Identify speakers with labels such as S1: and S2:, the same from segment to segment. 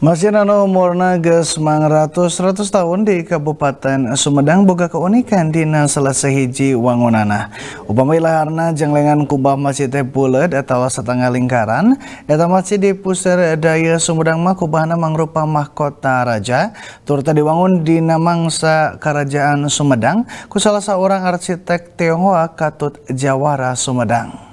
S1: Masjid Nano Murna Ges Mangratus 100 tahun di Kabupaten Sumedang boga keunikan dina salah sehiji wangunana. Upami laharna jenglengan kubah masjid teh bulat atau setengah lingkaran, data masjid di pusir daya Sumedang mah kubahna mangrupa mahkota raja, turta diwangun dina mangsa kerajaan Sumedang ku salah seorang arsitek Tionghoa Katut Jawara Sumedang.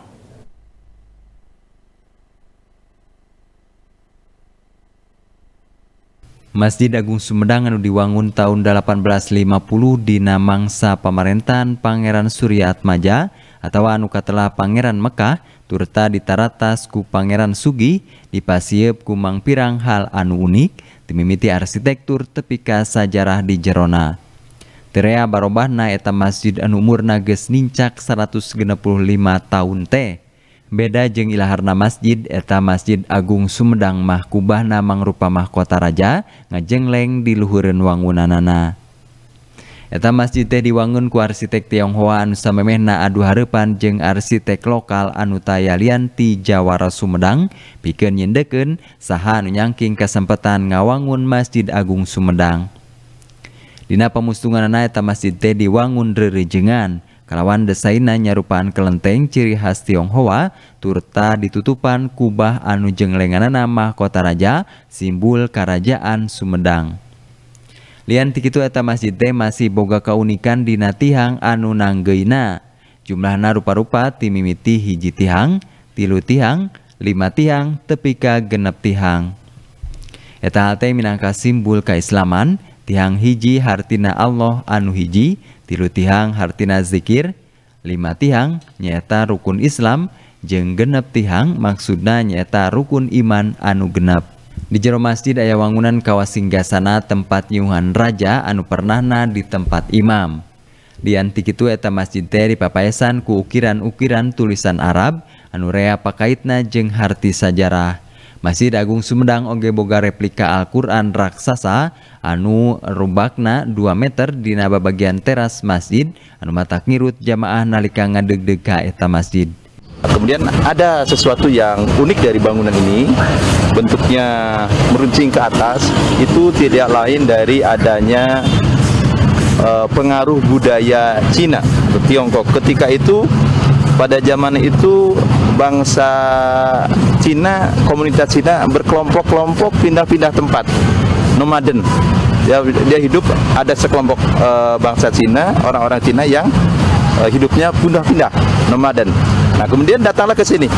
S2: Masjid Agung Sumedang anu diwangun tahun 1850 dina pemerintahan Pangeran Surya Atmaja atau anu katelah Pangeran Mekah turta ditaratas ku Pangeran Sugi di pasir kumang Pirang hal anu unik timimiti arsitektur tepika sajarah di Jerona. Terea barobahna eta masjid anu umurna geus nincak 165 tahun teh. beda jeng ilahharna masjid Etam Masjid Agung Sumedang Mahku Bahna Maruppamahkota Raja ngajengleng di luhurun wangunan Nana. Etam masjidte diwangun ku Arrsitek Tionghoan Sammenna Addu Harrepan jeungng arsitek lokalkal Anu Taaya Lianti Jawara Sumedang piken nyendeken sahhan nyangking kesempatan ngawangun Masjid Agung Sumedang. Dina pemustunganana Etam masjidte diwangun Drrejengan. Kalawan desainnya nyarupaan kelenteng ciri khas Tionghoa, turta ditutupan kubah anu nama kota raja, simbol kerajaan Sumedang. Lian tikitu eta masjid teh masih boga keunikan dina tihang anu nanggeina. Jumlahna rupa-rupa timimiti hiji tihang, tilu tihang, lima tihang, tepika genep tihang. Eta hal teh minangka simbol keislaman, tihang hiji hartina Allah anu hiji, tilu tihang hartina zikir, lima tihang nyata rukun Islam, jeng genep tihang maksudnya nyata rukun iman anu genep. Di jero masjid aya wangunan kawasinggasana tempat nyuhan raja anu pernahna di tempat imam. Di antik itu eta masjid teh dipapaesan ku ukiran-ukiran tulisan Arab anu rea pakaitna jeng harti sajarah. Masjid Agung Sumedang oge boga replika Al-Qur'an raksasa anu rubakna 2 meter di naba bagian teras masjid anu matak ngirut jamaah nalika ngadeg-deg ka eta masjid.
S3: Kemudian ada sesuatu yang unik dari bangunan ini, bentuknya meruncing ke atas, itu tidak lain dari adanya eh, pengaruh budaya Cina, Tiongkok. Ketika itu pada zaman itu bangsa Cina, komunitas Cina berkelompok-kelompok pindah-pindah tempat, nomaden. Dia, ya, dia hidup ada sekelompok e, bangsa Cina, orang-orang Cina yang e, hidupnya pindah-pindah, nomaden. Nah, kemudian datanglah ke sini.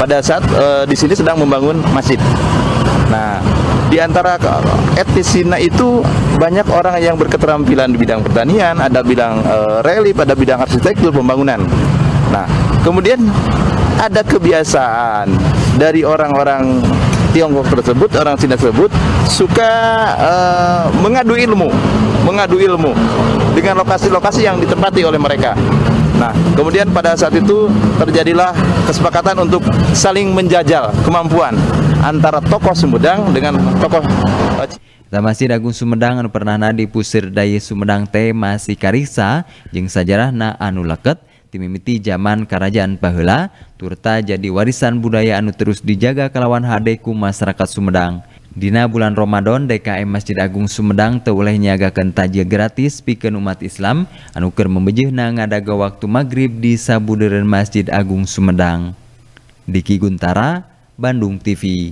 S3: Pada saat e, di sini sedang membangun masjid. Nah, di antara etnis Cina itu banyak orang yang berketerampilan di bidang pertanian, ada bidang e, relief, ada bidang arsitektur pembangunan. Kemudian ada kebiasaan dari orang-orang Tiongkok tersebut, orang Cina tersebut suka uh, mengadu ilmu, mengadu ilmu dengan lokasi-lokasi yang ditempati oleh mereka. Nah, kemudian pada saat itu terjadilah kesepakatan untuk saling menjajal kemampuan antara tokoh Sumedang
S2: dengan tokoh Masih dagu Sumedang anu pernah nadi pusir daya Sumedang teh masih karisa sajarah na anu leket dimimiti zaman kerajaan Pahela turta jadi warisan budaya anu terus dijaga kelawan hadeku masyarakat Sumedang Dina bulan Ramadan DKM Masjid Agung Sumedang teuleh nyagakan tajil gratis pikeun umat Islam Anuger membejih membejehna ngadaga waktu maghrib di sabudeureun Masjid Agung Sumedang Diki Guntara Bandung TV